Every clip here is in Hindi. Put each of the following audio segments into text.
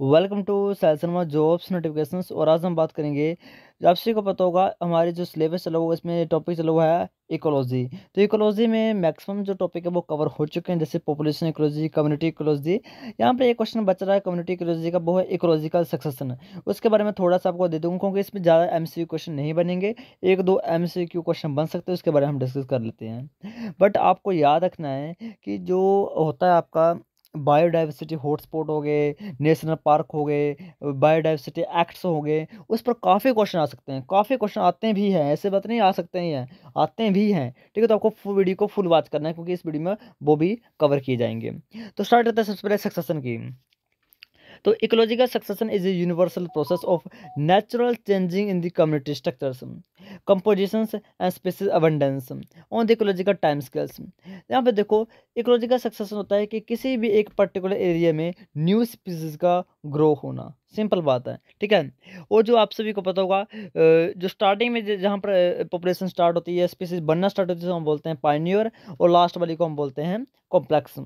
वेलकम टू सैलसनमा जॉब्स नोटिफिकेशंस और आज हम बात करेंगे आप सभी को पता होगा हमारे जो सिलेबस चला हुआ इसमें टॉपिक चला हुआ है इकोलॉजी तो इकोलॉजी में मैक्सिमम जो टॉपिक है वो कवर हो चुके हैं जैसे पॉपुलेशन इकोलॉजी कम्युनिटी इकोलॉजी यहाँ पर एक क्वेश्चन बच रहा है कम्युनिटी इकोलॉजी का वो है इकोलॉजिकल सक्सेसन उसके बारे में थोड़ा सा आपको दे दूँगा क्योंकि इसमें ज़्यादा एम क्वेश्चन नहीं बनेंगे एक दो एम क्वेश्चन बन सकते हैं उसके बारे में हम डिस्कस कर लेते हैं बट आपको याद रखना है कि जो होता है आपका बायोडाइवर्सिटी हॉटस्पॉट हो गए नेशनल पार्क हो गए बायोडाइवर्सिटी एक्ट्स हो गए उस पर काफ़ी क्वेश्चन आ सकते हैं काफ़ी क्वेश्चन आते भी हैं ऐसे बात नहीं आ सकते ही हैं आते भी हैं ठीक है तो आपको वीडियो को फुल वॉच करना है क्योंकि इस वीडियो में वो भी कवर किए जाएंगे तो स्टार्ट करते हैं सबसे पहले सक्सेसन की तो ecological succession is a universal process of natural changing in the community structures compositions and species abundance on the ecological time scales यहाँ पे देखो इकोलॉजिकल सक्सेशन होता है कि किसी भी एक पर्टिकुलर एरिया में न्यू स्पीसीज का ग्रो होना सिंपल बात है ठीक है और जो आप सभी को पता होगा जो स्टार्टिंग में जहाँ पर पॉपुलेशन स्टार्ट होती है स्पीसीज बनना स्टार्ट होती है हम बोलते हैं पाइनियर और लास्ट वाली को हम बोलते हैं कॉम्प्लेक्स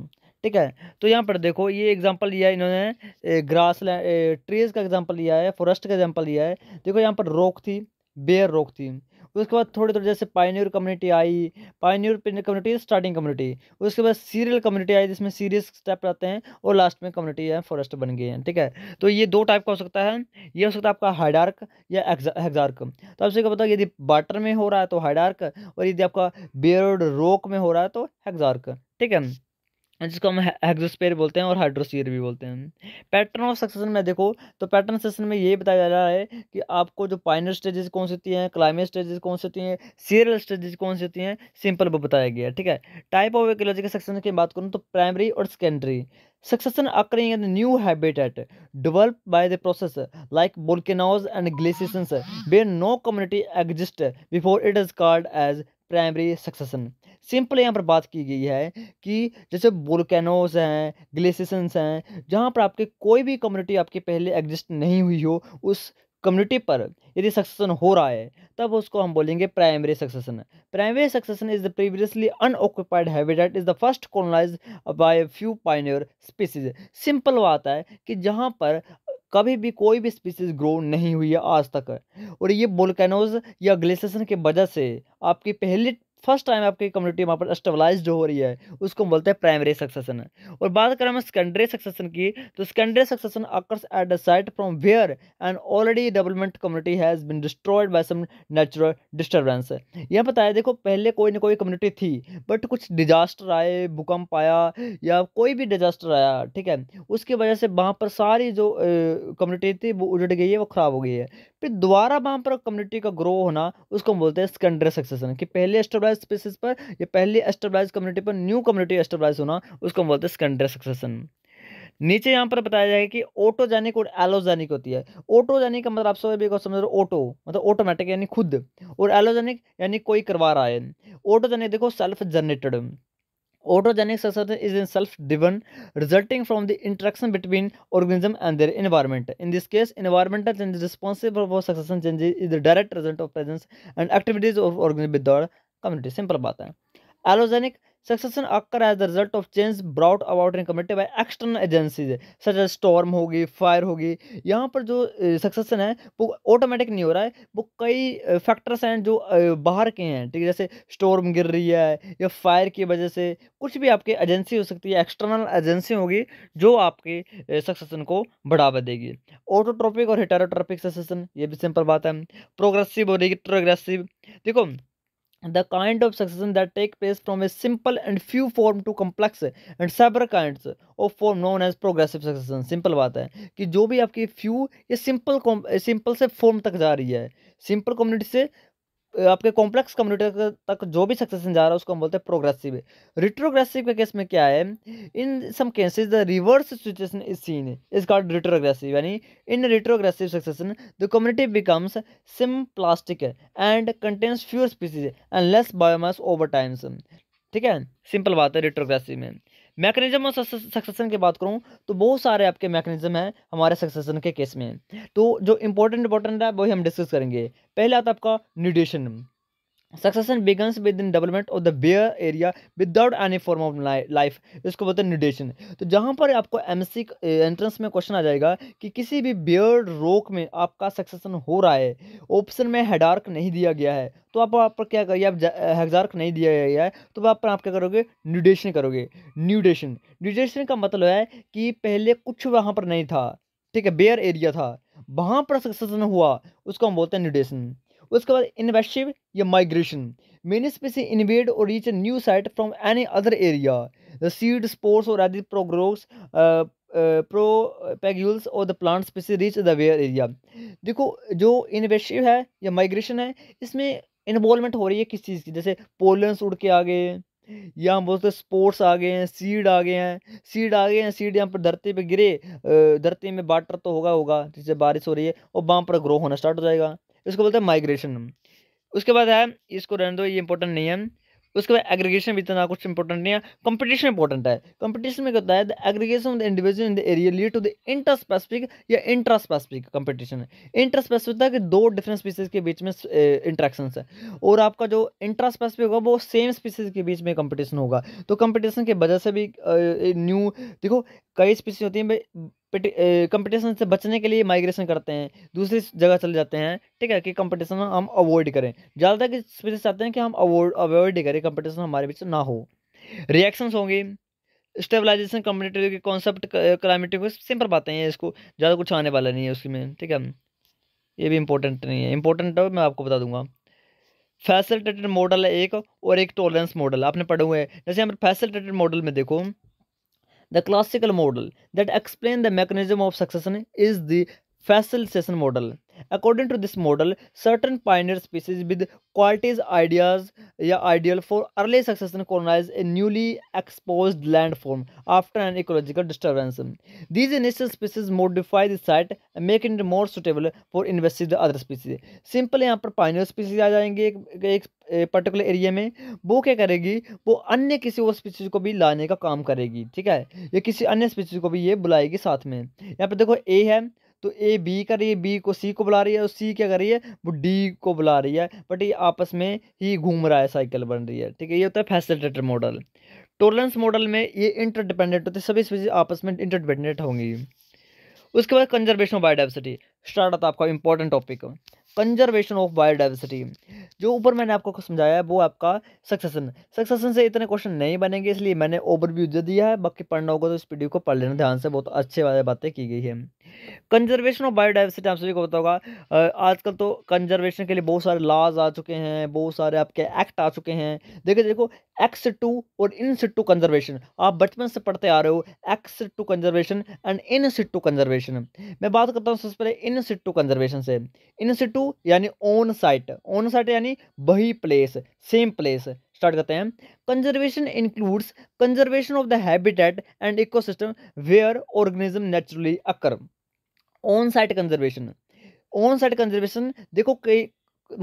ठीक है तो यहाँ पर देखो ये एग्जांपल लिया है इन्होंने ग्रास लैंड ट्रीज़ का एग्जांपल लिया है फॉरेस्ट का एग्जांपल लिया है देखो यहाँ पर रोक थी बेयर रोक थी उसके बाद थोड़े थोड़े जैसे पाइनियर कम्युनिटी आई पाइनियर कम्युनिटी स्टार्टिंग कम्युनिटी उसके बाद सीरियल कम्युनिटी आई जिसमें सीरियस स्टेप रहते हैं और लास्ट में कम्युनिटी है फॉरेस्ट बन गए हैं ठीक है तो ये दो टाइप का हो सकता है ये हो सकता है आपका हाइडार्क या हेगजार्क तो आपसे क्या पता यदि बाटर में हो रहा है तो हाइडार्क और यदि आपका बेयर रोक में हो रहा है तो हेगजार्क ठीक है हाँ, जिसको हम एग्जोस्पेयर बोलते हैं और हाइड्रोस्फीयर भी बोलते हैं पैटर्न ऑफ सक्सेशन में देखो तो पैटर्न सेक्शन में ये बताया जा रहा है कि आपको जो पाइनल स्टेजेस कौन सी होती हैं क्लाइमेट स्टेजेस कौन सी होती हैं सीरियल स्टेजेस कौन सी होती हैं सिंपल वो बताया गया ठीक है टाइप ऑफ इकोलॉजिकल सक्सेशन की बात करूँ तो प्राइमरी और secondary succession occurring in new habitat developed by the process like volcanoes and glaciers where no community exist before it is called as primary succession simple यहाँ पर बात की गई है कि जैसे वोल्केनोज हैं ग्लेसिसन्स हैं जहाँ पर आपके कोई भी कम्युनिटी आपके पहले एग्जिस्ट नहीं हुई हो उस कम्युनिटी पर यदि सक्सेसन हो रहा है तब उसको हम बोलेंगे primary succession primary succession is the previously unoccupied habitat is the first colonise by few pioneer species simple बात है कि जहाँ पर कभी भी कोई भी स्पीसीज ग्रो नहीं हुई है आज तक और ये बोलकैनोज या ग्लेशन की वजह से आपकी पहली फर्स्ट टाइम आपकी कम्युनिटी वहाँ पर स्टेबलाइज हो रही है उसको हम बोलते हैं प्राइमरी सक्सेसन और बात करें हम सेकेंडरी सक्सेसन की तो secondary succession occurs at the site from where and already development community has been destroyed by some natural disturbance यह पता है देखो पहले कोई ना कोई कम्युनिटी थी बट कुछ डिजास्टर आए भूकंप आया या कोई भी डिजास्टर आया ठीक है उसकी वजह से वहाँ पर सारी जो कम्युनिटी थी वो उजड़ गई है वो ख़राब हो गई है फिर दोबारा वहाँ पर कम्युनिटी का ग्रो होना उसको हम बोलते हैं सेकेंडरी सक्सेसन कि पहले एस्टेब्लाइज स्पेसिस पर या पहले एस्टेब्लाइज कम्युनिटी पर न्यू कम्युनिटी एस्टेब्लाइज होना उसको हम बोलते हैं सेकेंडरी सक्सेसन नीचे यहाँ पर बताया जाएगा कि ऑटोजेनिक और एलोजेनिक होती है ऑटोजेनिक का मतलब आप सब एक समझ रहे हो ऑटो मतलब ऑटोमेटिक यानी खुद और एलोजेनिक यानी कोई करवा रहा है ऑटोजेनिक देखो self generated autogenic success is in self driven resulting from the interaction between organism and their environment in this case environmental change responsible for succession change is the direct result of presence and activities of organism with community simple बात है allogenic succession occur as the result of change brought about in committed by external agencies such as storm होगी फायर होगी यहाँ पर जो सक्सेसन है वो ऑटोमेटिक नहीं हो रहा है वो कई फैक्टर्स हैं जो बाहर के हैं ठीक है जैसे स्टॉर्म गिर रही है या फायर की वजह से कुछ भी आपके एजेंसी हो सकती है एक्सटर्नल एजेंसी होगी जो आपके सक्सेसन को बढ़ावा देगी ऑटोट्रॉपिक और हेटारोट्रॉपिक सक्सेसन ये भी सिंपल बात है प्रोग्रेसिव और प्रोग्रेसिव देखो the kind of succession that take place from a simple and few form to complex and several kinds of form known as progressive succession simple बात है कि जो भी आपकी फ्यू ये सिंपल सिंपल से फॉर्म तक जा रही है सिंपल कम्युनिटी से आपके कॉम्प्लेक्स कम्युनिटी तक जो भी सक्सेसन जा रहा है उसको हम बोलते हैं प्रोग्रेसिव रिट्रोग्रेसिव के केस में क्या है in some cases the reverse situation is seen is called retrogressive यानी in retrogressive succession the community becomes simpler and contains fewer species and less biomass over times ठीक है सिंपल बात है रिट्रोग्रेसिव में मैकेनिज्म और सक्सेसन की बात करूँ तो बहुत सारे आपके मैकेनिज्म हैं हमारे सक्सेसन के केस में तो जो इंपॉर्टेंट इंपॉर्टेंट है वही हम डिस्कस करेंगे पहला आता आपका nudation succession begins with in development of the bare area without any form of life इसको बोलते हैं न्यूडेशन तो जहाँ पर आपको एम सी एंट्रेंस में क्वेश्चन आ जाएगा कि किसी भी बेयर रोक में आपका सक्सेसन हो रहा है ऑप्शन में हेडार्क नहीं दिया गया है तो आप आप पर क्या करिए आप हेगजार्क नहीं दिया गया है तो आप पर आप क्या करोगे न्यूडेशन करोगे न्यूडेशन न्यूडेशन का मतलब है कि पहले कुछ वहाँ पर नहीं था ठीक है बेयर एरिया था वहाँ पर सक्सेसन हुआ उसको हम बोलते हैं न्यूडेशन उसके बाद इन्वेस्टिव या migration many species invade or reach a new site from any other area the seed spores or other प्रोग्रोस propagules or the plant species reach the bare area देखो जो इन्वेस्टिव है या माइग्रेशन है इसमें इन्वॉलमेंट हो रही है किस चीज़ की जैसे पोलेंस उड़ के आ गए या हम बोलते स्पोर्ट्स आ गए हैं सीड आ गए हैं सीड आ गए हैं सीड यहाँ पर धरती पे गिरे uh, धरती में वाटर तो होगा होगा जिससे बारिश हो रही है और वहाँ पर ग्रो होना स्टार्ट हो जाएगा इसको बोलते हैं माइग्रेशन उसके बाद है इसको रहने दो ये इंपॉर्टेंट नहीं है उसके बाद एग्रीगेशन भी इतना कुछ इंपॉर्टेंट नहीं है कंपटीशन इंपॉर्टेंट है कंपटीशन में होता है the aggregation of the individual in the area lead to the inter specific या intra specific competition intra specific था कि दो डिफरेंट स्पीसीज के बीच में इंट्रैक्शन है और आपका जो इंट्रा स्पेसिफिक होगा वो सेम स्पीसीज के बीच में कंपटीशन होगा तो कंपटीशन की वजह से भी न्यू देखो कई स्पीसीज होती हैं भाई कंपटीशन से बचने के लिए माइग्रेशन करते हैं दूसरी जगह चले जाते हैं ठीक है कि कंपटीशन हम अवॉइड करें ज़्यादातर इस वजह चाहते हैं कि हम अवॉइड अवॉइड करें कंपटीशन हमारे बीच ना हो रिएक्शंस होंगे स्टेबलाइजेशन कम्युनिटी के कॉन्सेप्ट क्लाइमेटिक सिंपल बातें हैं इसको ज़्यादा कुछ आने वाला नहीं है उसमें ठीक है ये भी इंपॉर्टेंट नहीं है इंपॉर्टेंट है तो मैं आपको बता दूंगा फैसिलिटेटेड मॉडल है एक और एक टॉलरेंस मॉडल आपने पढ़े हुए हैं जैसे हम फैसिलिटेटेड मॉडल में देखो The classical model that explains the mechanism of succession is the facilitation model. According to this model, certain pioneer species with qualities, ideas, yeah, ideal for early succession colonize a newly exposed landform after an ecological disturbance. These initial species modify the site and make it more suitable for investing the other species. Simple यहाँ पर पाइनियर स्पीसीज आ जाएंगे एक, एक पर्टिकुलर एरिया में वो क्या करेगी वो अन्य किसी और स्पीसीज को भी लाने का काम करेगी ठीक है ये किसी अन्य स्पीसीज को भी ये बुलाएगी साथ में यहाँ पर देखो ए है तो ए बी कर रही है बी को सी को बुला रही है और सी क्या कर रही है वो डी को बुला रही है बट ये आपस में ही घूम रहा है साइकिल बन रही है ठीक है ये होता है फैसिलिटेटर मॉडल टोलरेंस मॉडल में ये इंटरडिपेंडेंट होते हैं सभी स्पीसीज आपस में इंटरडिपेंडेंट होंगी उसके बाद कंजर्वेशन ऑफ बायोडाइवर्सिटी स्टार्ट आता आपका important topic conservation of biodiversity जो ऊपर मैंने आपको समझाया है वो आपका सक्सेसन सक्सेसन से इतने क्वेश्चन नहीं बनेंगे इसलिए मैंने ओवरव्यू दे दिया है बाकी पढ़ना होगा तो इस वीडियो को पढ़ लेना ध्यान से बहुत अच्छे वाले बातें की गई है कंजर्वेशन ऑफ बायोडाइवर्सिटी आप सभी को पता होगा आजकल तो कंजर्वेशन के लिए बहुत सारे लॉज आ चुके हैं बहुत सारे आपके एक्ट आ चुके हैं देखिए देखो एक्स टू और इन टू कंजर्वेशन आप बचपन से पढ़ते आ रहे हो ex situ conservation and in situ conservation मैं बात करता हूँ सबसे पहले इन टू कंजर्वेशन से इन सिटू टू यानी ऑन साइट ऑन साइट यानी वही प्लेस सेम प्लेस स्टार्ट करते हैं conservation includes conservation of the habitat and ecosystem where organism naturally occur on site conservation on site conservation देखो कई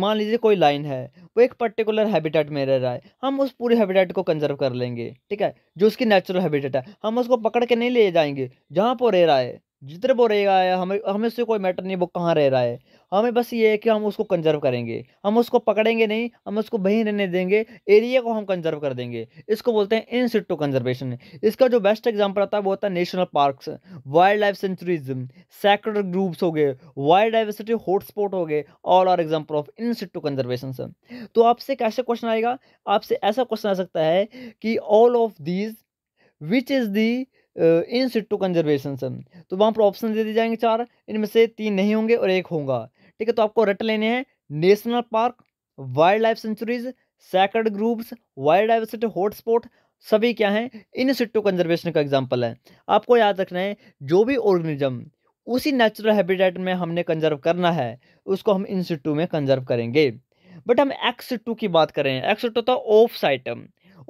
मान लीजिए कोई लाइन है वो एक पर्टिकुलर हैबिटेट में रह रहा है हम उस पूरे हैबिटेट को कंजर्व कर लेंगे ठीक है जो उसकी नेचुरल हैबिटेट है हम उसको पकड़ के नहीं ले जाएंगे जहाँ पर रह रहा है जितने वो रहेगा हमें हमें उससे कोई मैटर नहीं वो कहाँ रह रहा है हमें बस ये है कि हम उसको कंजर्व करेंगे हम उसको पकड़ेंगे नहीं हम उसको वहीं रहने देंगे एरिया को हम कंजर्व कर देंगे इसको बोलते हैं इन सिटो कंजर्वेशन इसका जो बेस्ट एग्जाम्पल आता है वो होता है national parks wildlife sanctuaries sacred groves हो गए वाइल्ड डाइवर्सिटी हॉटस्पॉट हो गए all are example of in situ conservation तो आपसे कैसे क्वेश्चन आएगा आपसे ऐसा क्वेश्चन आ सकता है कि all of these which is the in situ conservation तो वहाँ पर ऑप्शन दे दिए जाएंगे चार इनमें से तीन नहीं होंगे और एक होगा ठीक है तो आपको रट लेने हैं national park wildlife sanctuaries sacred groves wild diversity hotspot सभी क्या हैं इन सिट्टू कंजर्वेशन का एग्जाम्पल है आपको याद रखना है जो भी ऑर्गेनिज्म उसी नेचुरल हैबिटेट में हमने कंजर्व करना है उसको हम इन सिट्टू में कंजर्व करेंगे बट हम एक्स सिट्टू की बात करें एक्स सिट्टू तो ऑफ साइटम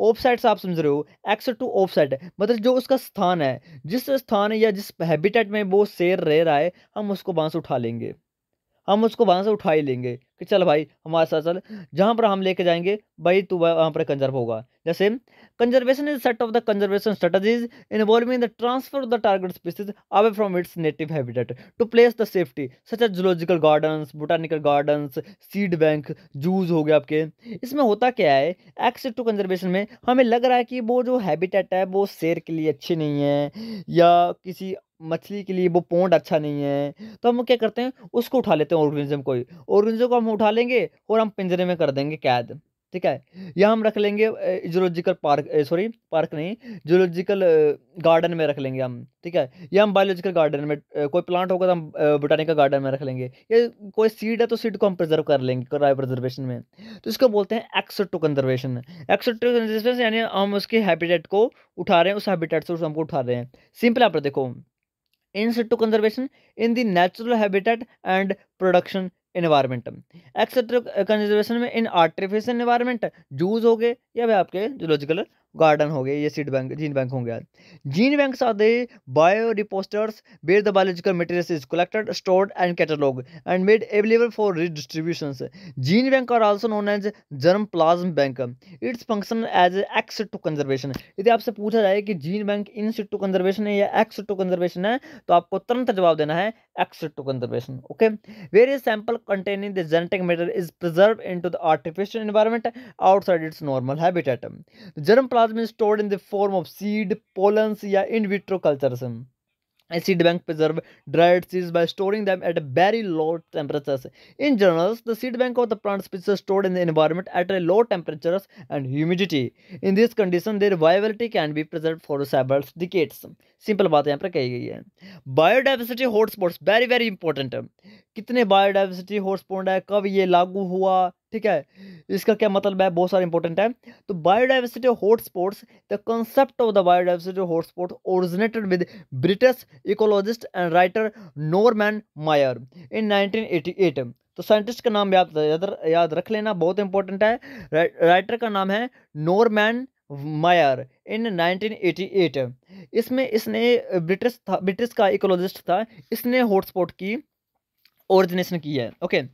ऑफ साइड से आप समझ रहे हो एक्स टू ऑफ साइड मतलब जो उसका स्थान है जिस स्थान या जिस हैबिटेट में वो शेर रह रहा है हम उसको वहाँ से उठा लेंगे हम उसको वहाँ से उठा ही लेंगे कि चल भाई हमारे साथ चल जहाँ पर हम लेके जाएंगे भाई तू वहाँ पर कंजर्व होगा जैसे conservation is set of the conservation strategies involving the transfer of the target species away from its native habitat to place the safety such as zoological gardens botanical gardens seed bank zoos हो गए आपके इसमें होता क्या है एक्सेस टू कंजर्वेशन में हमें लग रहा है कि वो जो हैबिटेट है वो शेर के लिए अच्छी नहीं है या किसी मछली के लिए वो पोंड अच्छा नहीं है तो हम क्या करते हैं उसको उठा लेते हैं ऑर्गेनिज्म को ही ऑर्गेनिज्म को हम उठा लेंगे और हम पिंजरे में कर देंगे कैद ठीक है या हम रख लेंगे जूलॉजिकल पार्क सॉरी पार्क नहीं जूलॉजिकल गार्डन में रख लेंगे हम ठीक है या हम बायोलॉजिकल गार्डन में कोई प्लांट होगा तो हम बोटानिकल गार्डन में रख लेंगे या कोई सीड है तो सीड को हम प्रिजर्व कर लेंगे कराए प्रिजर्वेशन में तो इसको बोलते हैं एक्सोटो कंजर्वेशन एक्सोटो कंजर्वेशन यानी हम उसके हैबिटेट को उठा रहे हैं उस हैबिटेट से उसको हमको उठा रहे हैं सिंपल आप देखो in situ conservation in the natural habitat and production environment ex situ conservation में इन आर्टिफिशियल इन्वायरमेंट जूज हो गए या वे आपके जोलॉजिकल गार्डन हो गए ये सीड बैंक जीन बैंक होंगे गया gene bank are the biorepositories where the biological material is collected stored and catalogue and made available for redistribution gene bank are also known as germplasm bank its function as ex situ conservation यदि आपसे पूछा जाए कि gene bank in situ conservation है या एक्स टू कंजर्वेशन है तो आपको तुरंत जवाब देना है ex situ conservation okay where is sample containing the genetic material is preserve into the artificial environment outside its normal habitat germ has been stored in the form of seed pollens या in vitro cultures Acid bank preserve dried seeds by storing them at very low temperatures. In general, the seed bank of the plant species is stored in the environment at low temperatures and humidity. In this condition, their viability can be preserved for several decades. Simple बात यहाँ पर कही गई है biodiversity hotspots very very important है कितने बायोडाइवर्सिटी हॉटस्पॉट है कब ये लागू हुआ ठीक है इसका क्या मतलब है बहुत सारा इंपॉर्टेंट है तो biodiversity hot spots the concept of the biodiversity hot spot originated with British ecologist and writer Norman Myers in 1988 तो साइंटिस्ट का नाम याद याद रख लेना बहुत इंपॉर्टेंट है राइटर का नाम है नॉर्मैन मायर इन 1988 इसमें इसने ब्रिटिश था ब्रिटिश का इकोलॉजिस्ट था इसने हॉटस्पॉट की ओरिजिनेशन की है okay okay.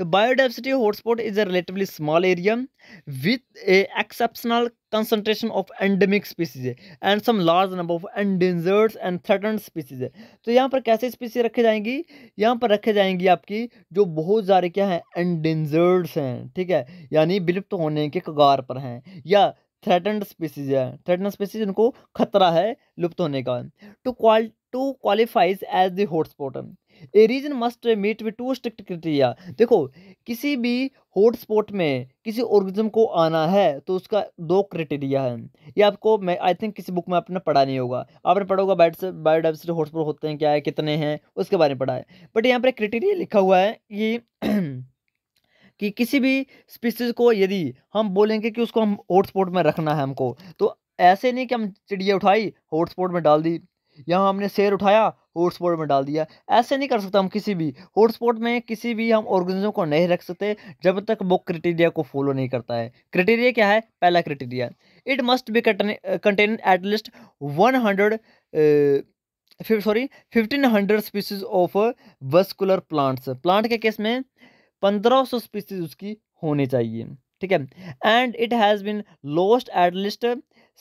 The biodiversity hotspot is a relatively small area with a exceptional concentration of endemic species and some large number of endangered and threaten species तो यहाँ पर कैसे स्पीसी रखे जाएंगी यहाँ पर रखे जाएंगी आपकी जो बहुत सारे क्या हैं एंडेंजर्ड हैं ठीक है यानी विलुप्त होने के कगार पर हैं या थ्रेटनड स्पीसीज है थ्रेटन स्पीसीज इनको खतरा है लुप्त होने का to qual to qualifies as the hotspot a region must meet with two strict criteria देखो किसी भी हॉटस्पॉट में किसी ऑर्गिज्म को आना है तो उसका दो क्रिटेरिया है ये आपको मैं आई थिंक किसी बुक में आपने पढ़ा नहीं होगा आपने पढ़ा होगा बायोडाइवर्सिटी हॉटस्पॉट होते हैं क्या है कितने हैं उसके बारे में पढ़ा है बट यहाँ पर क्रिटेरिया लिखा हुआ है ये कि किसी भी स्पीसीज को यदि हम बोलेंगे कि उसको हम हॉटस्पॉट में रखना है हमको तो ऐसे नहीं कि हम चिड़िया उठाई हॉटस्पॉट में डाल दी यहाँ हमने शेर उठाया हॉटस्पॉट में डाल दिया ऐसे नहीं कर सकता हम किसी भी हॉटस्पॉट में किसी भी हम ऑर्गेनिज्म को नहीं रख सकते जब तक वो क्रिटेरिया को फॉलो नहीं करता है क्रिटेरिया क्या है पहला criteria it must be contain at least one hundred sorry fifteen hundred species of vascular plants plant के केस में पंद्रह सौ स्पीसीज उसकी होनी चाहिए ठीक है and it has been lost at least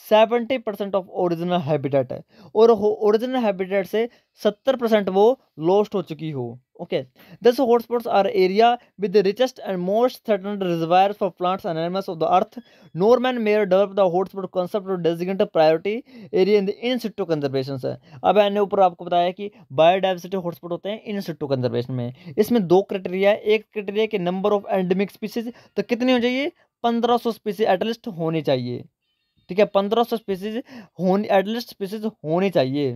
seventy percent of original habitat है और ओरिजिनल हैबिटेट से सत्तर परसेंट वो लॉस्ट हो चुकी हो okay this hotspots are area with the richest and most threaten reservoir for plants and animals of the earth Norman Myers develop the hotspot concept और designate priority area in the in situ conservation है अब मैंने ऊपर आपको बताया कि बायोडाइवर्सिटी हॉटस्पॉट होते हैं इन सिटो कंजर्वेशन में इसमें दो क्राइटेरिया है एक क्राइटेरिया के नंबर ऑफ एंडेमिक स्पीसीज तो कितनी हो जाइए पंद्रह सौ स्पीसी एटलीस्ट होनी चाहिए ठीक है पंद्रह सौ स्पीसीज होनी एटलीस्ट स्पीसीज होनी चाहिए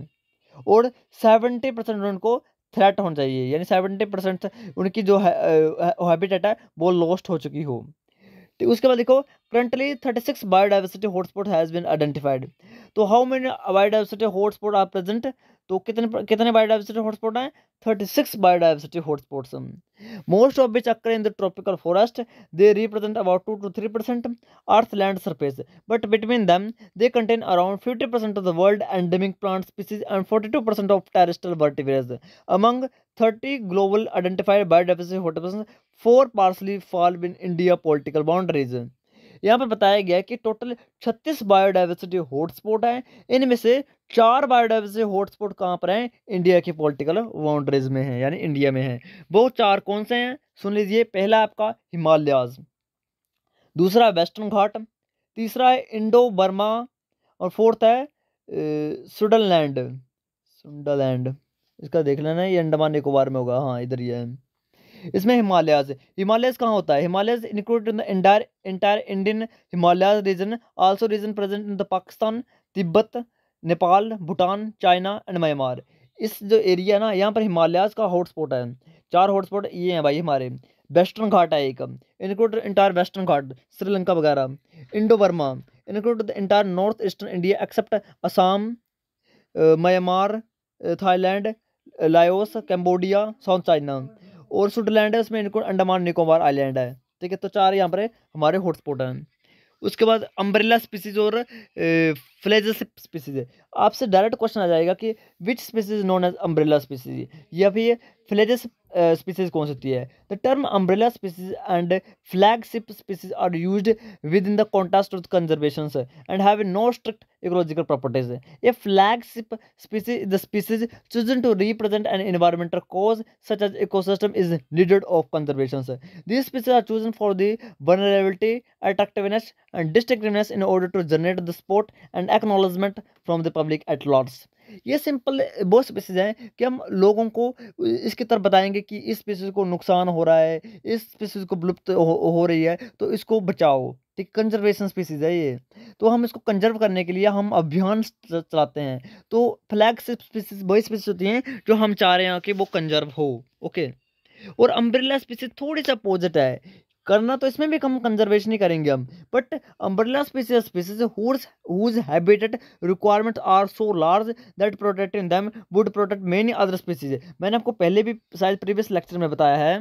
और सेवेंटी परसेंट उनको थ्रेट होना चाहिए यानी सेवेंटी परसेंट उनकी जो हैबिटेट है वो लॉस्ट हो चुकी हो तो उसके बाद देखो currently thirty six biodiversity hotspot has been identified तो how many biodiversity hotspot are present तो कितने कितने बायोडाइवर्सिटी हॉटस्पॉट हैं thirty six biodiversity hotspots most of which occur in the tropical forest they represent about two two three percent earth land surface but between them they contain around fifty percent of the world endemic plant species and forty two percent of terrestrial vertebrates among thirty global identified biodiversity hotspots four partly fall in India political boundaries यहाँ पर बताया गया है कि टोटल 36 बायोडाइवर्सिटी हॉटस्पॉट हैं इनमें से चार बायोडाइवर्सिटी हॉटस्पॉट कहाँ पर हैं इंडिया के पॉलिटिकल बाउंड्रीज में हैं यानी इंडिया में हैं वो चार कौन से हैं सुन लीजिए पहला आपका हिमालयाज दूसरा वेस्टर्न घाट तीसरा है इंडो बर्मा और फोर्थ है स्विडरलैंड स्विडरलैंड इसका देख लेना ये अंडमान निकोबार में होगा हाँ इधर ही है इसमें हिमालयाज हिमालयस कहाँ होता है Himalayas include in the entire entire Indian Himalayas region also region present in the Pakistan Tibet Nepal Bhutan China and Myanmar इस जो एरिया है ना यहाँ पर हिमालयाज का हॉटस्पॉट है चार हॉटस्पॉट ये हैं भाई हमारे वेस्टर्न घाट है एक include entire western Ghat Sri Lanka वगैरह Indo Burma include the entire north eastern India except Assam Myanmar Thailand Laos Cambodia south China और स्विट्जरलैंड है उसमें इनको अंडमान निकोबार आइलैंड है ठीक है तो चार यहाँ पर हमारे हॉटस्पॉट हैं उसके बाद अम्ब्रेला स्पीसीज और फ्लेज स्पीसीज है आपसे डायरेक्ट क्वेश्चन आ जाएगा कि which species known as umbrella species या फिर फ्लेज Uh, species कौन सी the term umbrella species and flagship species are used within the in the conservation and have no strict ecological properties a flagship species the species chosen to represent an environmental cause such as ecosystem is needed of conservation these species are chosen for the vulnerability attractiveness and distinctiveness in order to generate the support and acknowledgement from the public at large ये सिंपल बहुत स्पेसिस हैं कि हम लोगों को इसकी तरफ बताएंगे कि इस स्पेसिस को नुकसान हो रहा है इस स्पेसिस को विलुप्त हो, हो रही है तो इसको बचाओ ठीक कंजर्वेशन स्पीसीज है ये तो हम इसको कंजर्व करने के लिए हम अभियान चलाते हैं तो फ्लैगशिप स्पीसीज वही स्पीसीज होती हैं जो हम चाह रहे हैं कि वो कंजर्व हो ओके और अम्ब्रेला स्पीसीज थोड़ी सा अपोजिट है करना तो इसमें भी कम कंजर्वेशन ही करेंगे हम but umbrella species species whose whose habitat requirement are so large that protect in them would protect many other species मैंने आपको पहले भी शायद प्रीवियस लेक्चर में बताया है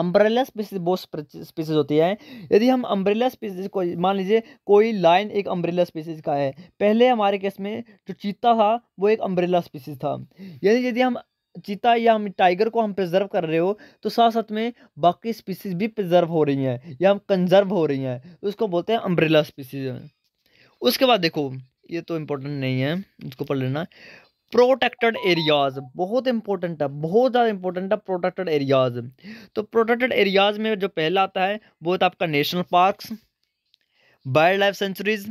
अम्ब्रेला स्पीसीज बहुत स्पीसीज होती है यदि हम अम्ब्रेला स्पीसीज को मान लीजिए कोई लाइन एक अम्ब्रेला स्पीसीज का है पहले हमारे केस में जो चीता था वो एक अम्ब्रेला स्पीसीज था यानी यदि हम चीता या हम टाइगर को हम प्रिजर्व कर रहे हो तो साथ साथ में बाकी स्पीसीज भी प्रिजर्व हो रही हैं या हम कंजर्व हो रही हैं तो उसको बोलते हैं अम्ब्रेला स्पीसीज उसके बाद देखो ये तो इम्पोर्टेंट नहीं है उसको पढ़ लेना प्रोटेक्टेड एरियाज बहुत इंपॉर्टेंट है बहुत ज़्यादा इंपॉर्टेंट है प्रोटेक्टेड एरियाज तो प्रोटेक्टेड एरियाज में जो पहला आता है वो तो है आपका national parks wildlife sanctuaries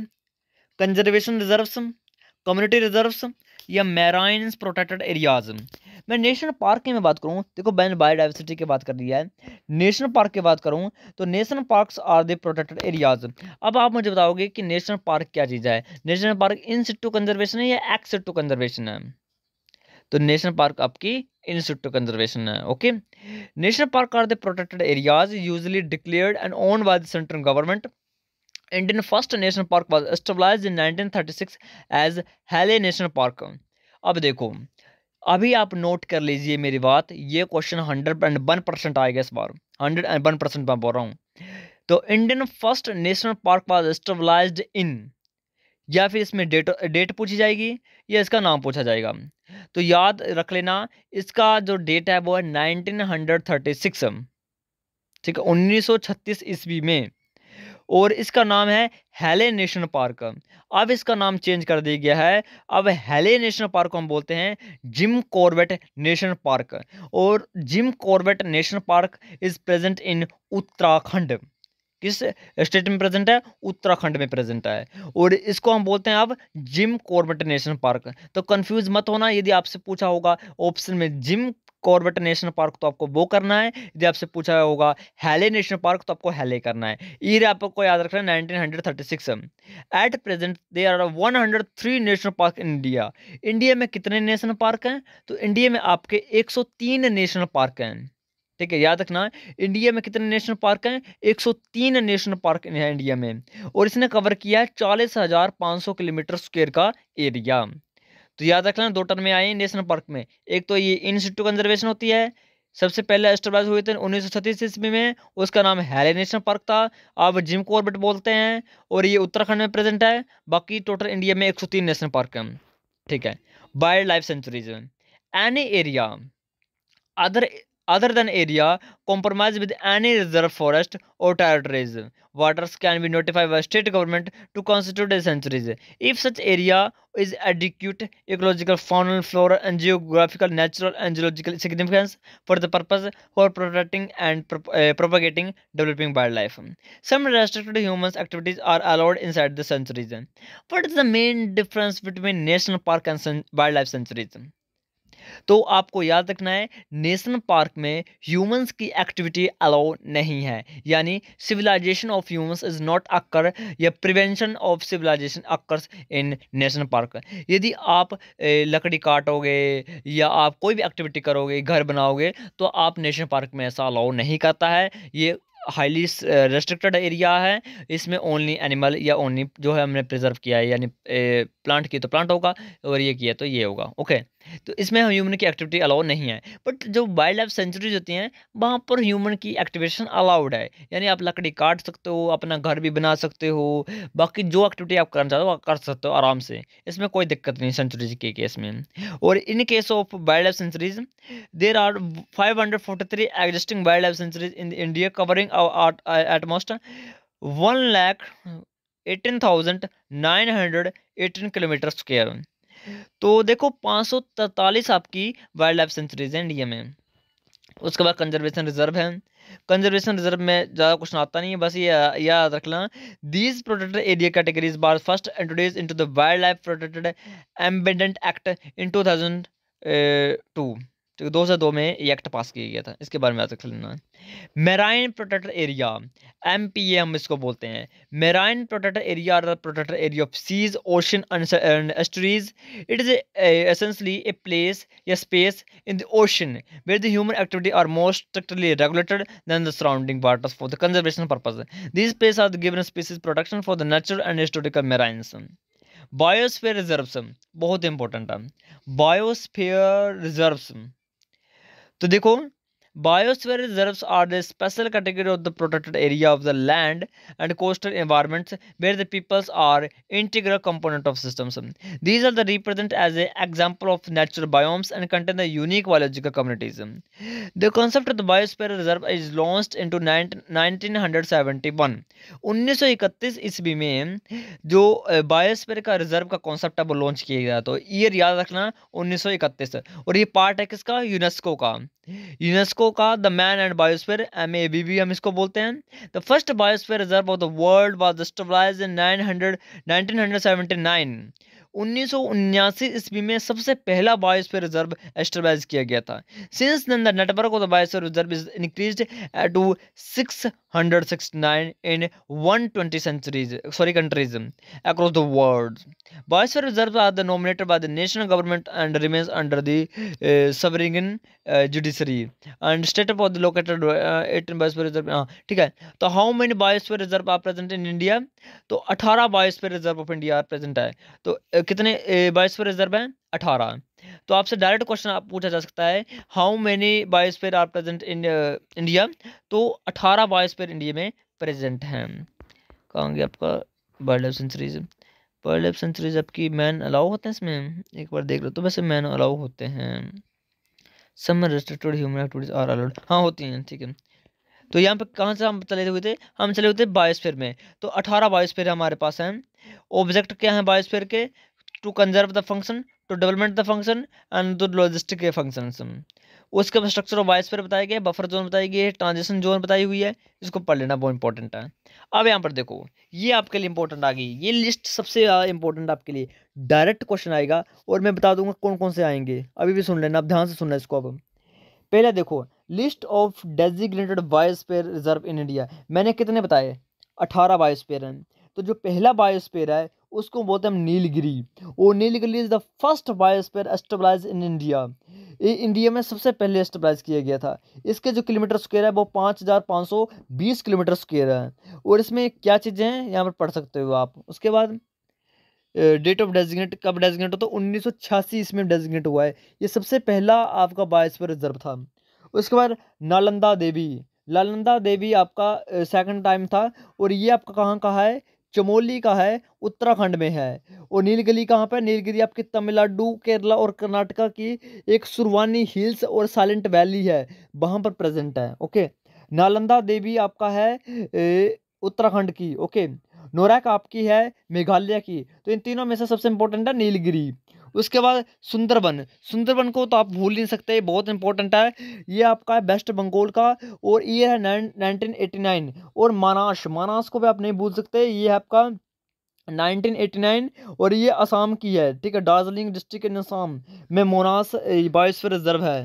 conservation reserves community reserves या मैराइन प्रोटेक्टेड एरियाज मैं नेशनल पार्क की मैं बात करूँ देखो मैंने बायोडाइवर्सिटी की बात कर दी है नेशनल पार्क की बात करूँ तो national parks are the protected areas अब आप मुझे बताओगे कि नेशनल पार्क क्या चीज़ है national park in situ conservation है या एक्स टू कंजर्वेशन है तो नेशनल पार्क आपकी इन सिट्टू कंजर्वेशन है okay national park are the protected areas usually declared and owned by the central government Indian first national park was established in 1936 as Hailey national park अब देखो अभी आप नोट कर लीजिए मेरी बात ये question hundred and one percent आएगा इस बार हंड्रेड एंड वन परसेंट मैं बोल रहा हूँ तो Indian first national park was established in या फिर इसमें डेट डेट पूछी जाएगी या इसका नाम पूछा जाएगा तो याद रख लेना इसका जो डेट है वो है सिक्स ठीक है उन्नीस छत्तीस ईस्वी में और इसका नाम है हेले नेशनल पार्क अब इसका नाम चेंज कर दिया गया है अब हेले नेशनल पार्क हम बोलते हैं जिम कॉर्बेट नेशनल पार्क और Jim Corbett national park is present in Uttarakhand किस स्टेट में प्रेजेंट है उत्तराखंड में प्रेजेंट है और इसको हम बोलते हैं अब जिम कॉर्बेट नेशनल पार्क तो कंफ्यूज मत होना यदि आपसे पूछा होगा ऑप्शन में जिम कॉर्बेट नेशनल पार्क तो आपको वो करना है यदि आपसे पूछा होगा हैले नेशनल पार्क तो आपको हैले करना है ईयर आपको याद रखना है nineteen eight present they are one hundred three national park in India India में कितने नेशनल पार्क हैं तो इंडिया में आपके एक सौ तीन नेशनल पार्क हैं ठीक है याद रखना इंडिया में कितने नेशनल पार्क हैं 103 नेशनल पार्क हैं इंडिया में और इसने कवर किया है चालीस किलोमीटर स्क्वेयर का एरिया तो याद रख लेना दो टर्म में आए नेशनल पार्क में एक तो ये इन सिटू कंजर्वेशन होती है सबसे पहले एस्टेब्लाइज हुए थे उन्नीस सौ छत्तीस ईस्वी में उसका नाम हैले नेशनल पार्क था अब जिम कॉर्बेट बोलते हैं और ये उत्तराखंड में प्रेजेंट है बाकी टोटल इंडिया में एक सौ तीन नेशनल पार्क हैं ठीक है wildlife sanctuaries any area other other than area compromised with any reserve forest or territories. Waters can be notified by state government to constitute a sanctuary if such area is adequate ecological fauna, flora, and geographical, natural, and geological significance for the purpose for protecting and pro uh, propagating developing wildlife. Some restricted human activities are allowed inside the sanctuary. What is the main difference between national park and wildlife sanctuaries? तो आपको याद रखना है नेशनल पार्क में ह्यूमंस की एक्टिविटी अलाउ नहीं है यानी civilization of humans is not occur या prevention of civilization occurs in national park यदि आप लकड़ी काटोगे या आप कोई भी एक्टिविटी करोगे घर बनाओगे तो आप नेशनल पार्क में ऐसा अलाउ नहीं करता है ये हाईली रेस्ट्रिक्टेड एरिया है इसमें ओनली एनिमल या ओनली जो है हमने प्रिजर्व किया है यानी प्लांट की तो प्लांट होगा और ये किया तो ये होगा ओके तो इसमें ह्यूमन की एक्टिविटी अलाउ नहीं है बट जो वाइल्ड लाइफ सेंचुरीज होती हैं वहाँ पर ह्यूमन की एक्टिवेशन अलाउड है यानी आप लकड़ी काट सकते हो अपना घर भी बना सकते हो बाकी जो एक्टिविटी आप करना चाहते हो कर सकते हो आराम से इसमें कोई दिक्कत नहीं सेंचुरीज के केस में और in case of wildlife sanctuaries there are five hundred forty three existing wildlife sanctuaries in India covering at most one lakh eighteen thousand nine hundred eighteen kilometre square तो देखो पाँच आपकी वाइल्ड लाइफ सेंचुरीज हैं इंडिया में उसके बाद कंजर्वेशन रिजर्व है कंजर्वेशन रिजर्व में ज़्यादा कुछ आता नहीं है बस ये या, याद रखना these protected area categories were first introduce into the wild wildlife protected amendment act in two thousand two तो दो हजार दो में ये एक्ट पास किया गया था इसके बारे में याद रख लेना marine protected area M P A हम इसको बोलते हैं marine protected area are protected area of seas ocean estuaries it is essentially a place या space in the ocean where the human activity are most strictly regulated than the surrounding waters for the conservation purpose this place are the given species protection for the natural and historical marines biosphere reserves बहुत इंपॉर्टेंट है बायोस्फेयर रिजर्व्स तो देखो Biosphere reserves are the special category of the protected area of the land and coastal environments where the peoples are integral component of systems. These are the represent as an example of natural biomes and contain the unique biological communities. The concept of the biosphere reserve is launched into 19, 1971. 1931 ईस्वी में जो बायोस्फीयर का रिजर्व का कॉन्सेप्ट है वो लॉन्च किया गया तो ये याद रखना 1931 और ये पार्ट है किसका यूनेस्को का यूनेस्को इसको कहा the man and biosphere M A B B हम इसको बोलते हैं the first biosphere reserve of the world was established in nine hundred hundred seventy nine उन्नीस ईस्वी में सबसे पहला बायोस्फीयर रिजर्व एस्टेब्लिश किया गया था since then the network of the biosphere reserve is increase to 669 in 120 centuries sorry countries across the world biosphere reserves are the nominated by the national government and remains under the uh, sovereign uh, judiciary and state of the located uh, 18 biosphere reserve हाँ ठीक है तो how many biosphere reserve are present in India तो 18 biosphere reserve of India are present है तो कितने पर रिजर्व हैं अठारह तो आपसे डायरेक्ट क्वेश्चन आप पूछा जा सकता है how many many biosphere are present in India तो अठारह बायोस्फीयर इंडिया में प्रेजेंट हैं कहाँगे आपका world life sanctuaries world life sanctuaries आपकी मैन अलाउ होते हैं इसमें एक बार देख लो तो वैसे मैन अलाउ होते हैं सब restricted human activities are allowed हाँ होती हैं ठीक है तो यहाँ पर कहाँ से हम चले हुए थे हम चले हुए थे बायोस्फीयर में तो अठारह बायोस्फीयर हमारे पास हैं ऑब्जेक्ट क्या हैं बायोस्फीयर के to conserve the function to development the function and to logistic function उसके स्ट्रक्चर ऑफ पर बताया गया बफर जोन बताई गई है ट्रांजिशन जोन बताई हुई है इसको पढ़ लेना बहुत इंपॉर्टेंट है अब यहाँ पर देखो ये आपके लिए इंपॉर्टेंट आ गई ये लिस्ट सबसे इंपॉर्टेंट आपके लिए डायरेक्ट क्वेश्चन आएगा और मैं बता दूंगा कौन कौन से आएंगे अभी भी सुन लेना आप ध्यान से सुनना इसको अब पहले देखो list of designated biosphere reserve in India मैंने कितने बताए अठारह बायोस्पेयर हैं तो जो पहला बायोस्पेयर है उसको बोलते हैं नीलगिरी और Nilgiri is the first biosphere established in India ये इंडिया में सबसे पहले एस्टेब्लाइज किया गया था इसके जो किलोमीटर स्क्वेयर है वो पाँच हज़ार पाँच सौ बीस किलोमीटर स्क्वेयर है और इसमें क्या चीज़ें हैं यहाँ पर पढ़ सकते हो आप उसके बाद डेट ऑफ डेजिग्नेट कब डेजिग्नेट हो तो उन्नीस सौ छियासी इसमें डेजिग्नेट हुआ है ये सबसे पहला आपका बायोस्फीयर रिजर्व था उसके बाद नालंदा देवी नालंदा देवी आपका सेकंड टाइम था और ये आपका कहाँ कहाँ है चमोली का है उत्तराखंड में है और नीलगिरी कहाँ पर नीलगिरी आपकी तमिलनाडु केरला और कर्नाटका की एक सुरवानी हिल्स और साइलेंट वैली है वहाँ पर प्रेजेंट है ओके नालंदा देवी आपका है उत्तराखंड की ओके नोरैक आपकी है मेघालय की तो इन तीनों में से सबसे इंपॉर्टेंट है नीलगिरी उसके बाद सुंदरबन सुंदरबन को तो आप भूल नहीं सकते बहुत इंपॉर्टेंट है ये आपका है वेस्ट बंगाल का और ये है नाइनटीन एटी नाइन और मानास मानास को भी आप नहीं भूल सकते ये है आपका 1989 और ये असम की है ठीक है दार्जिलिंग डिस्ट्रिक्ट इन असम में मोनास बायोस्फीयर रिजर्व है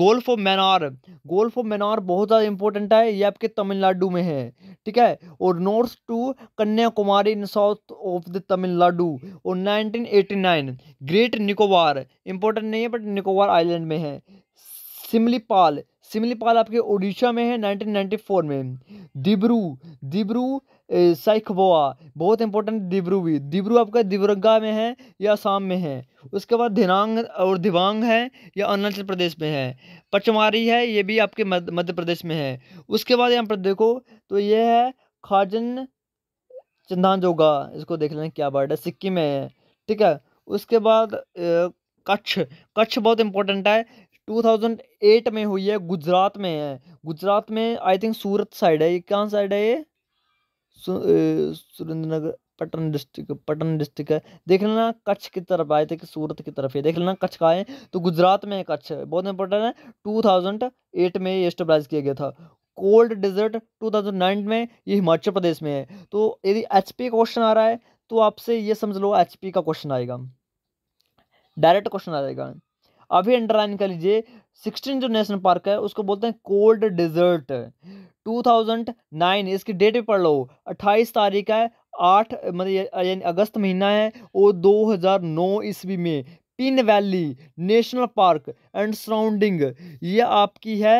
Gulf of Mannar Gulf of Mannar बहुत ज़्यादा इंपॉर्टेंट है ये आपके तमिलनाडु में है ठीक है और north to Kanyakumari in south of the Tamil Nadu और 1989 ग्रेट निकोबार इंपॉर्टेंट नहीं है बट निकोबार आइलैंड में है सिमलीपाल सिमलीपाल आपके ओडिशा में है 1994 में दिब्रू दिब्रू साइकबोआ बहुत इंपॉर्टेंट दिब्रू भी दिब्रू आपका दिब्रगा में है या आसाम में है उसके बाद धिनांग और दिवांग है या अरुणाचल प्रदेश में है पचमारी है ये भी आपके मध्य प्रदेश में है उसके बाद यहाँ पर देखो तो ये है खाजन चंदान जोगा इसको देख लेना क्या वर्ड है सिक्किम में है ठीक है उसके बाद कच्छ कच्छ बहुत इंपॉर्टेंट है 2008 में हुई है गुजरात में है गुजरात में आई थिंक सूरत साइड है ये कहाँ साइड है ये सुरेंद्रनगर पटन डिस्ट्रिक्ट पटन डिस्ट्रिक्ट है देख लेना कच्छ की तरफ आए थे कि सूरत की तरफ है देख लेना कच्छ का आए तो गुजरात में है कच्छ बहुत इंपॉर्टेंट है टू थाउजेंड एट में ये स्टेबलाइज किया गया था कोल्ड डिजर्ट 2009 में ये हिमाचल प्रदेश में है तो यदि एच पी क्वेश्चन आ रहा है तो आपसे ये समझ लो एच पी का क्वेश्चन आएगा डायरेक्ट क्वेश्चन आ जाएगा अभी अंडरलाइन कर लीजिए सिक्सटीन जो नेशनल पार्क है उसको बोलते हैं कोल्ड डिजर्ट 2009 इसकी डेट भी पढ़ लो 28 तारीख है आठ मतलब यानी अगस्त महीना है और 2009 ईस्वी में Pin valley national park and surrounding ये आपकी है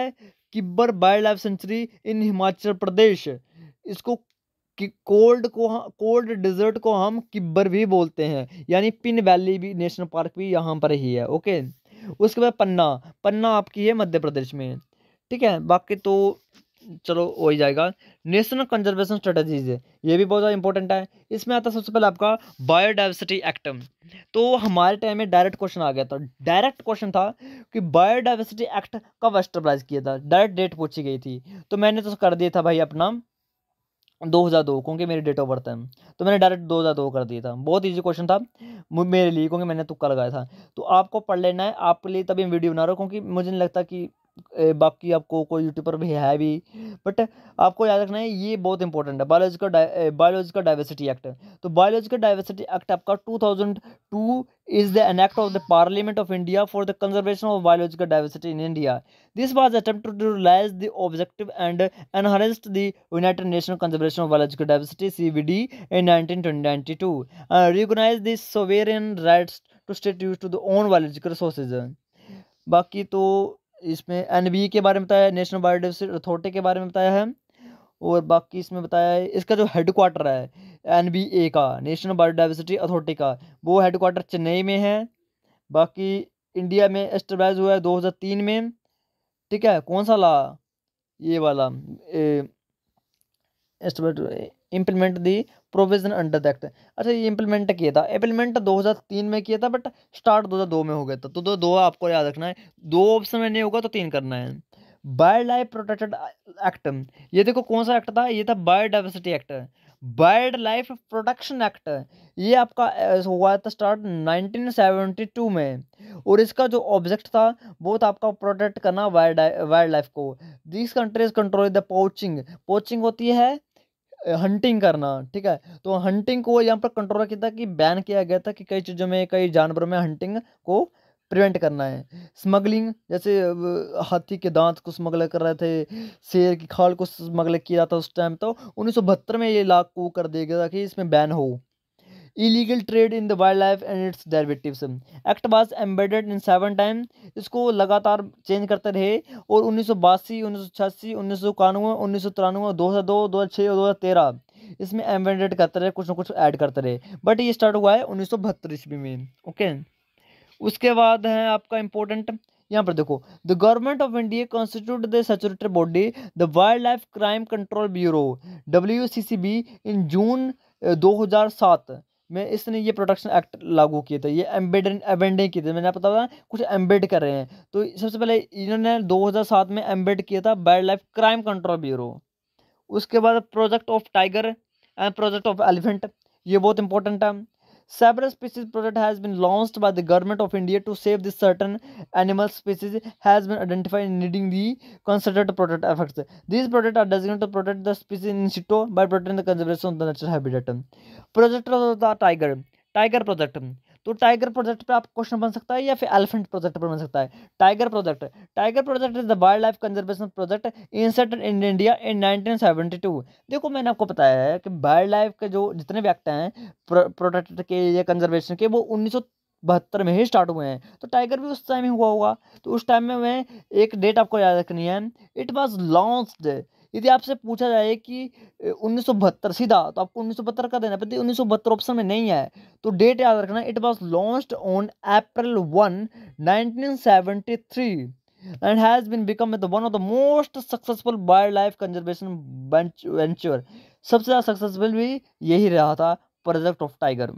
Kibber wild life sanctuary in Himachal Pradesh इसको कि कोल्ड को कोल्ड डिजर्ट को हम किब्बर भी बोलते हैं यानी पिन वैली भी नेशनल पार्क भी यहाँ पर ही है ओके उसके बाद पन्ना पन्ना आपकी है मध्य प्रदेश में ठीक है बाकी तो चलो हो ही जाएगा नेशनल कंजर्वेशन स्ट्रेटजीज है ये भी बहुत ज़्यादा इंपॉर्टेंट है इसमें आता सबसे पहले आपका बायोडाइवर्सिटी एक्ट तो हमारे टाइम में डायरेक्ट क्वेश्चन आ गया था डायरेक्ट क्वेश्चन था कि बायोडाइवर्सिटी एक्ट कब स्टेबलाइज किया था डायरेक्ट डेट पूछी गई थी तो मैंने तो कर दिया था भाई अपना दो हज़ार दो क्योंकि मेरी डेट ऑफ बर्थ है तो मैंने डायरेक्ट दो हज़ार दो कर दिया था बहुत इजी क्वेश्चन था मेरे लिए क्योंकि मैंने तुक्का लगाया था तो आपको पढ़ लेना है आपके लिए तभी वीडियो बना रहा हूँ क्योंकि मुझे नहीं लगता कि बाकी आपको कोई पर भी है भी बट आपको याद रखना है ये बहुत इंपॉर्टेंट है बायोलॉजिकल बायोलॉजिकल डाइवर्सिटी एक्ट तो बायोलॉजिकल डाइवर्सिटी एक्ट आपका 2002 is the enact of the parliament of India for the conservation of biological diversity in India this was attempt to utilize the objective and enhance the United Nation conservation of biological diversity C V D in recognise this sovereign rights to state use to the own biological resources बाकी तो इसमें एन के बारे में बताया नेशनल बायोडाइवर्सिटी अथॉरिटी के बारे में बताया है और बाकी इसमें बताया है इसका जो हेडकोार्टर है एन का नेशनल बायोडाइवर्सिटी अथॉरिटी का वो हेडकोार्टर चेन्नई में है बाकी इंडिया में एस्टेब्लाइज हुआ है 2003 में ठीक है कौन सा ला ये वाला implement the provision under the act अच्छा ये इंप्लीमेंट किया था इंप्लीमेंट 2003 में किया था बट स्टार्ट 2002 में हो गया था तो दो दो आपको याद रखना है दो ऑप्शन में नहीं होगा तो तीन करना है वाइल्ड लाइफ प्रोटेक्टेड एक्ट ये देखो कौन सा एक्ट था ये था biodiversity act wild life protection act ये आपका हुआ था स्टार्ट 1972 में और इसका जो ऑब्जेक्ट था वो था आपका प्रोटेक्ट करना वाइल्ड वाइल्ड लाइफ को this countries control the poaching poaching होती है हंटिंग करना ठीक है तो हंटिंग को यहाँ पर कंट्रोल किया था कि बैन किया गया था कि कई चीज़ों में कई जानवरों में हंटिंग को प्रिवेंट करना है स्मगलिंग जैसे हाथी के दांत को स्मगल कर रहे थे शेर की खाल को स्मगल किया जाता उस टाइम तो उन्नीस में ये लागू कर दिया गया था कि इसमें बैन हो trade in the wild life and its derivatives act was embedded in seven time इसको लगातार चेंज करते रहे और उन्नीस सौ बासी उन्नीस सौ छियासी उन्नीस सौ इक्यानवे उन्नीस सौ तिरानवे दो हज़ार दो दो हज़ार छः और दो हज़ार तेरह इसमें एम्बेडेड करते रहे कुछ ना कुछ ऐड करते रहे बट ये स्टार्ट हुआ है उन्नीस सौ बहत्तर ईस्वी में ओके उसके बाद है आपका इंपॉर्टेंट यहाँ पर देखो the government of India constitute the statutory body the wild life crime control bureau W in June सात में इसने ये प्रोटेक्शन एक्ट लागू किए थे ये एम्बेड एम्बेड किए थे मैंने पता बताया कुछ एम्बेड कर रहे हैं तो सबसे पहले इन्होंने 2007 में एम्बेड किया था wild life crime control bureau उसके बाद project of tiger and project of elephant ये बहुत इंपॉर्टेंट है Several species project has been launched by the government of India to save this certain animal species has been identified needing the concerted protect efforts. These projects are designed to protect the species in situ by protecting the conservation of the natural habitat. Project of the Tiger Tiger Project तो टाइगर प्रोजेक्ट पर आप क्वेश्चन बन सकता है या फिर एलिफेंट प्रोजेक्ट पर बन सकता है tiger project tiger project is the wild life conservation project inserted in India in nineteen seventy two देखो मैंने आपको बताया है कि वाइल्ड लाइफ के जो जितने भी हैं प्रोटेक्ट के या कंजर्वेशन के वो उन्नीस बहत्तर में ही स्टार्ट हुए हैं तो टाइगर भी उस टाइम ही हुआ होगा तो उस टाइम में मैं एक डेट आपको याद रखनी है इट वॉज लॉन्च्ड यदि आपसे पूछा जाए कि उन्नीस सीधा तो आपको उन्नीस का देना पड़ती उन्नीस ऑप्शन में नहीं है तो डेट याद रखना it was launch on April one nineteen seventy three and has been become the one of the most successful wildlife conservation venture सबसे ज़्यादा सक्सेसफुल भी यही रहा था प्रोजेक्ट ऑफ टाइगर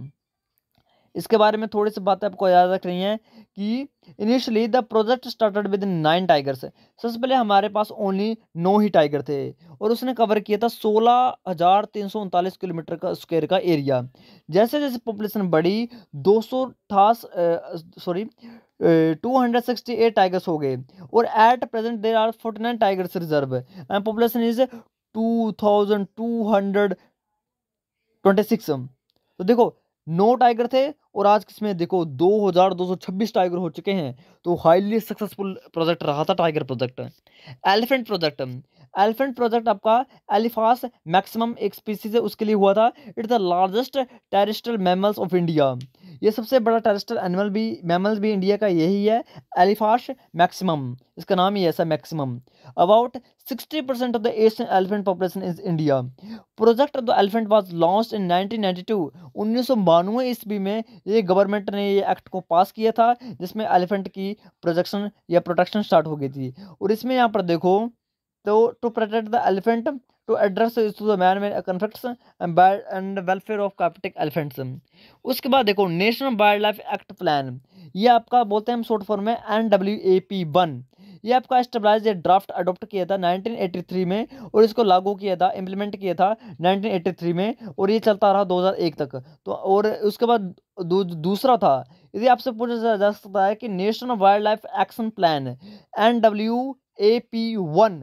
इसके बारे में थोड़ी सी बातें आपको याद रख रही हैं कि initially the project started with nine tigers सबसे पहले हमारे पास ओनली नौ ही टाइगर थे और उसने कवर किया था सोलह हज़ार तीन सौ उनतालीस किलोमीटर का स्क्वायर का एरिया जैसे जैसे पॉपुलेशन बढ़ी दो सौ अठास sorry two hundred sixty eight tigers हो गए और at present there are forty nine tigers reserve and population is two thousand two hundred twenty six तो देखो नौ टाइगर थे और आज किसमें देखो दो हज़ार दो सौ छब्बीस टाइगर हो चुके हैं तो हाईली सक्सेसफुल प्रोजेक्ट रहा था tiger project elephant project elephant project आपका एलिफास मैक्सिमम एक स्पीसीज है उसके लिए हुआ था it the largest terrestrial mammals of India ये सबसे बड़ा टेरिस्टल एनिमल भी मैमल्स भी इंडिया का यही है एलिफास मैक्सिमम इसका नाम ही ऐसा maximus about sixty percent of the Asian elephant population is India project of the elephant was launch in nineteen ninety two उन्नीस सौ बानवे ईस्वी में ये गवर्नमेंट ने ये एक्ट को पास किया था जिसमें एलिफेंट की प्रोजेक्शन या प्रोटेक्शन स्टार्ट हो गई थी और इसमें यहाँ पर देखो तो to protect the elephant to address to the man made and welfare of welfare of उसके बाद देखो national wild life act plan ये आपका बोलते हैं हम शॉर्ट फॉर्म में N W A P one ये आपका स्टेबलाइज ड्राफ्ट अडोप्ट किया था 1983 में और इसको लागू किया था इम्प्लीमेंट किया था 1983 में और ये चलता रहा 2001 तक तो और उसके बाद दू, दूसरा था यदि आपसे पूछा जा सकता है कि national wild life action plan N W A P one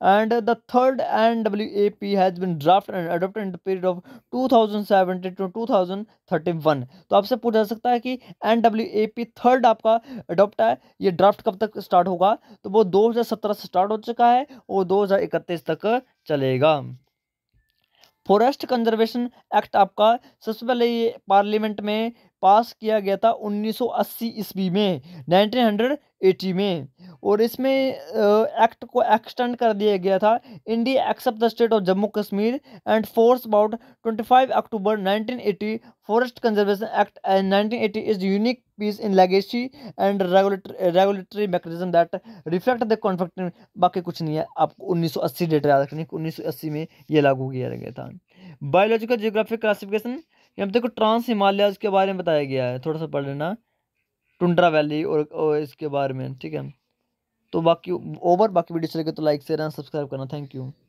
and the third NWAP has been drafted and adopted in the period of 2017 to 2031 तो आपसे पूछा जा सकता है कि NWAP third आपका adopt है ये draft कब तक start होगा तो वो 2017 से start हो चुका है और 2031 तक चलेगा फॉरेस्ट कंजर्वेशन एक्ट आपका सबसे पहले ये पार्लियामेंट में पास किया गया था 1980 ईस्वी में 1980 में और इसमें एक्ट को एक्सटेंड कर दिया गया था India except the state of Jammu Kashmir and force about 25 October 1980 forest conservation act and 1980 is unique piece in legacy and regulatory mechanism that reflect the conflict बाकी कुछ नहीं है आपको 1980 डेट याद रखनी अस्सी में ये लागू किया गया था बायोलॉजिकल जियोग्राफिक क्लासिफिकेशन यहाँ देखो ट्रांस हिमालयाज के बारे में बताया गया है थोड़ा सा पढ़ लेना टुंड्रा वैली और, और इसके बारे में ठीक है तो बाकी ओवर बाकी वीडियो चलेगा तो लाइक शेयर एंड सब्सक्राइब करना थैंक यू